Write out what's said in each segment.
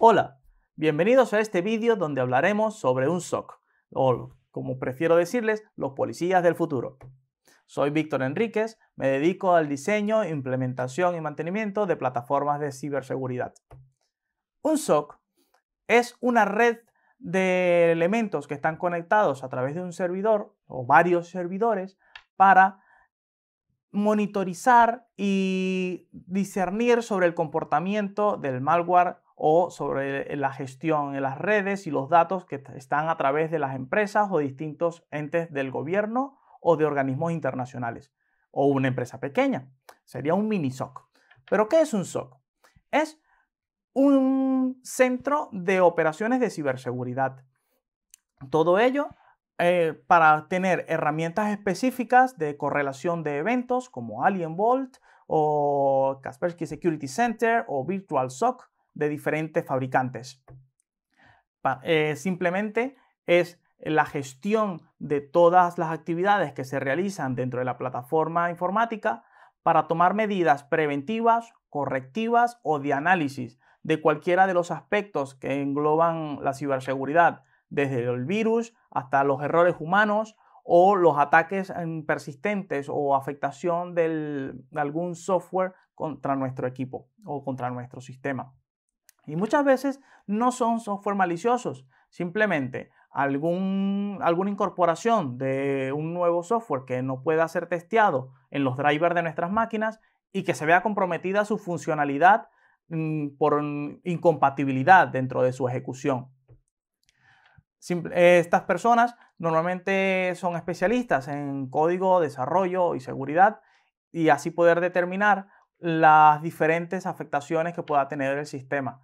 Hola, bienvenidos a este vídeo donde hablaremos sobre un SOC, o como prefiero decirles, los policías del futuro. Soy Víctor Enríquez, me dedico al diseño, implementación y mantenimiento de plataformas de ciberseguridad. Un SOC es una red de elementos que están conectados a través de un servidor o varios servidores para monitorizar y discernir sobre el comportamiento del malware o sobre la gestión en las redes y los datos que están a través de las empresas o distintos entes del gobierno o de organismos internacionales o una empresa pequeña. Sería un mini SOC. ¿Pero qué es un SOC? Es un centro de operaciones de ciberseguridad. Todo ello eh, para tener herramientas específicas de correlación de eventos como Alien Vault o Kaspersky Security Center o Virtual SOC de diferentes fabricantes. Eh, simplemente es la gestión de todas las actividades que se realizan dentro de la plataforma informática para tomar medidas preventivas, correctivas o de análisis de cualquiera de los aspectos que engloban la ciberseguridad, desde el virus hasta los errores humanos o los ataques mm, persistentes o afectación de algún software contra nuestro equipo o contra nuestro sistema. Y muchas veces no son software maliciosos, simplemente alguna incorporación de un nuevo software que no pueda ser testeado en los drivers de nuestras máquinas y que se vea comprometida su funcionalidad mm, por incompatibilidad dentro de su ejecución. Eh, estas personas normalmente son especialistas en código, desarrollo y seguridad y así poder determinar las diferentes afectaciones que pueda tener el sistema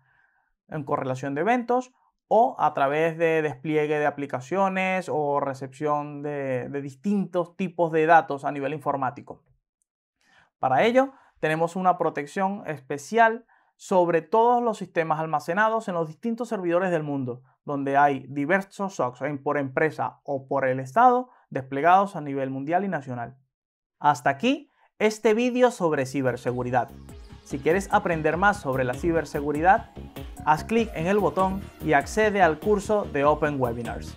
en correlación de eventos o a través de despliegue de aplicaciones o recepción de, distintos tipos de datos a nivel informático. Para ello, tenemos una protección especial sobre todos los sistemas almacenados en los distintos servidores del mundo, donde hay diversos SOCs por empresa o por el Estado desplegados a nivel mundial y nacional. Hasta aquí este vídeo sobre ciberseguridad. Si quieres aprender más sobre la ciberseguridad, haz clic en el botón y accede al curso de Open Webinars.